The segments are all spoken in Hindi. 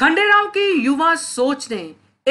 खंडेराव की युवा सोच ने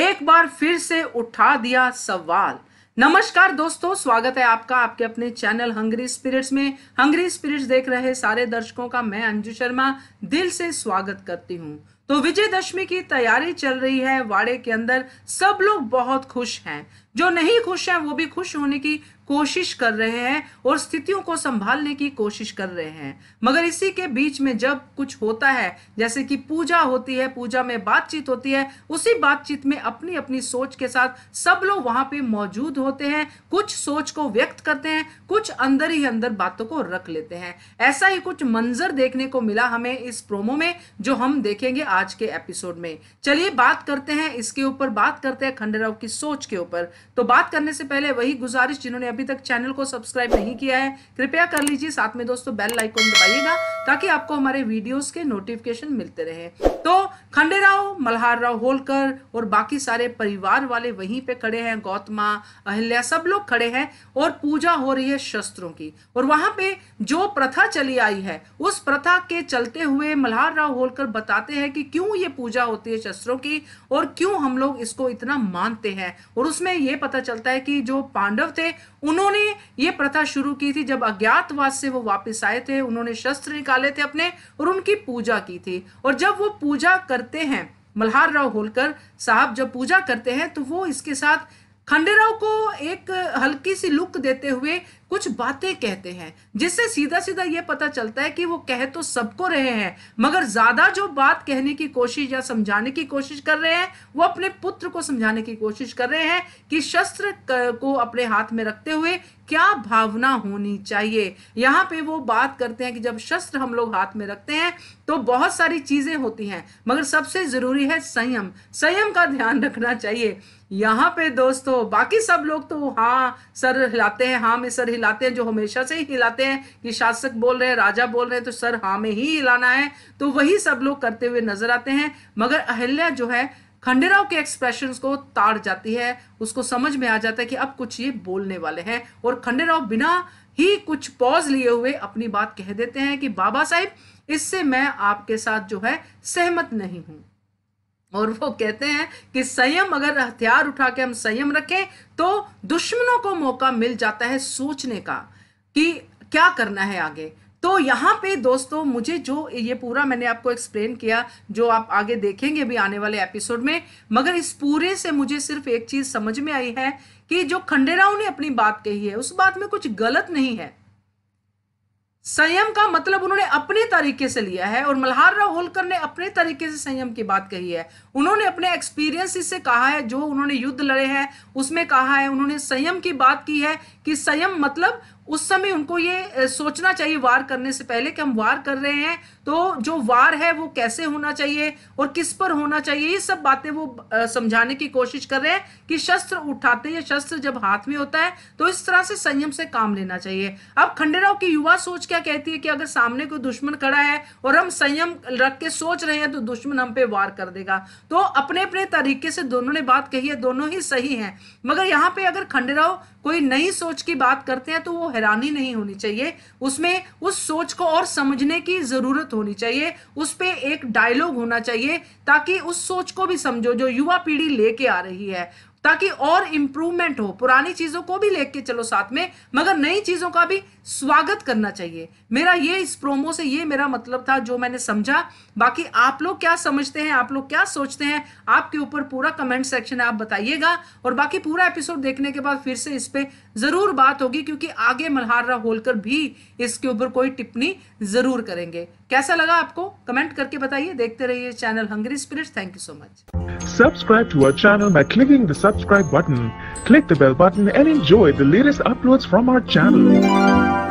एक बार फिर से उठा दिया सवाल नमस्कार दोस्तों स्वागत है आपका आपके अपने चैनल हंगरी स्पिरिट्स में हंग्री स्पिरिट्स देख रहे सारे दर्शकों का मैं अंजू शर्मा दिल से स्वागत करती हूँ तो विजयदशमी की तैयारी चल रही है वाड़े के अंदर सब लोग बहुत खुश हैं जो नहीं खुश हैं वो भी खुश होने की कोशिश कर रहे हैं और स्थितियों को संभालने की कोशिश कर रहे हैं मगर इसी के बीच में जब कुछ होता है जैसे कि पूजा होती है पूजा में बातचीत होती है उसी बातचीत में अपनी अपनी सोच के साथ सब लोग वहां पे मौजूद होते हैं कुछ सोच को व्यक्त करते हैं कुछ अंदर ही अंदर बातों को रख लेते हैं ऐसा ही कुछ मंजर देखने को मिला हमें इस प्रोमो में जो हम देखेंगे आज के एपिसोड में चलिए बात करते हैं इसके ऊपर बात करते हैं खंडेराव की सोच के ऊपर तो बात करने से पहले वही गुजारिश जिन्होंने अभी तक चैनल को सब्सक्राइब नहीं किया है कृपया कर लीजिए साथ में दोस्तों बेल आइकॉन दबाइएगा ताकि आपको हमारे वीडियोस के नोटिफिकेशन मिलते रहे तो खंडेराव मल्हारराव होलकर और बाकी सारे परिवार वाले वहीं पे खड़े हैं गौतमा अहिल्या सब लोग खड़े हैं और पूजा हो रही है शस्त्रों की और वहां पे जो प्रथा चली आई है उस प्रथा के चलते हुए मल्हार राव होलकर बताते हैं कि क्यों ये पूजा होती है शस्त्रों की और क्यों हम लोग इसको इतना मानते हैं और उसमें ये पता चलता है कि जो पांडव थे उन्होंने ये प्रथा शुरू की थी जब अज्ञातवास से वो वापिस आए थे उन्होंने शस्त्र निकाले थे अपने और उनकी पूजा की थी और जब वो पूजा पूजा करते हैं मल्हार राव होलकर साहब जब पूजा करते हैं तो वो इसके साथ खंडेराव को एक हल्की सी लुक देते हुए कुछ बातें कहते हैं जिससे सीधा सीधा ये पता चलता है कि वो कह तो सबको रहे हैं मगर ज्यादा जो बात कहने की कोशिश या समझाने की कोशिश कर रहे हैं वो अपने पुत्र को समझाने की कोशिश कर रहे हैं कि शस्त्र को अपने हाथ में रखते हुए क्या भावना होनी चाहिए यहाँ पे वो बात करते हैं कि जब शस्त्र हम लोग हाथ में रखते हैं तो बहुत सारी चीजें होती हैं मगर सबसे जरूरी है संयम संयम का ध्यान रखना चाहिए यहाँ पे दोस्तों बाकी सब लोग तो हाँ सर हिलाते हैं हाँ में सर हिलाते हैं जो हमेशा से ही हिलाते हैं कि शासक बोल रहे हैं राजा बोल रहे हैं तो सर हाँ में ही हिलाना है तो वही सब लोग करते हुए नजर आते हैं मगर अहल्या जो है खंडेराव के एक्सप्रेशन को ताड़ जाती है उसको समझ में आ जाता है कि अब कुछ ये बोलने वाले हैं और खंडेराव बिना ही कुछ पॉज लिए हुए अपनी बात कह देते हैं कि बाबा साहेब इससे मैं आपके साथ जो है सहमत नहीं हूं और वो कहते हैं कि संयम अगर हथियार उठा के हम संयम रखें तो दुश्मनों को मौका मिल जाता है सोचने का कि क्या करना है आगे तो यहाँ पे दोस्तों मुझे जो ये पूरा मैंने आपको एक्सप्लेन किया जो आप आगे देखेंगे भी आने वाले एपिसोड में मगर इस पूरे से मुझे सिर्फ एक चीज़ समझ में आई है कि जो खंडेराव ने अपनी बात कही है उस बात में कुछ गलत नहीं है संयम का मतलब उन्होंने अपने तरीके से लिया है और मल्हार राव होलकर ने अपने तरीके से संयम की बात कही है उन्होंने अपने एक्सपीरियंस से कहा है जो उन्होंने युद्ध लड़े हैं उसमें कहा है उन्होंने संयम की बात की है कि संयम मतलब उस समय उनको ये सोचना चाहिए वार करने से पहले कि हम वार कर रहे हैं तो जो वार है वो कैसे होना चाहिए और किस पर होना चाहिए ये सब बातें वो समझाने की कोशिश कर रहे हैं कि शस्त्र उठाते या शस्त्र जब हाथ में होता है तो इस तरह से संयम से काम लेना चाहिए अब खंडेराव की युवा सोच क्या कहती है कि अगर सामने कोई दुश्मन खड़ा है और हम संयम रख के सोच रहे हैं तो दुश्मन हम पे वार कर देगा तो अपने अपने तरीके से दोनों ने बात कही है दोनों ही सही है मगर यहाँ पे अगर खंडेराव कोई नई सोच की बात करते हैं तो वो हैरानी नहीं होनी चाहिए उसमें उस सोच को और समझने की ज़रूरत होनी चाहिए उस पर एक डायलॉग होना चाहिए ताकि उस सोच को भी समझो जो युवा पीढ़ी लेके आ रही है ताकि और इम्प्रूवमेंट हो पुरानी चीज़ों को भी लेके चलो साथ में मगर नई चीज़ों का भी स्वागत करना चाहिए मेरा ये इस प्रोमो से ये मेरा मतलब था जो मैंने समझा बाकी आप लोग क्या समझते हैं आप लोग क्या सोचते हैं आपके ऊपर पूरा कमेंट सेक्शन आप बताइएगा और बाकी पूरा एपिसोड देखने के बाद फिर से इस पर ज़रूर बात होगी क्योंकि आगे मल्हारा होलकर भी इसके ऊपर कोई टिप्पणी ज़रूर करेंगे कैसा लगा आपको कमेंट करके बताइए देखते रहिए channel Hungry Spirit thank you so much subscribe to our channel by clicking the subscribe button click the bell button and enjoy the latest uploads from our channel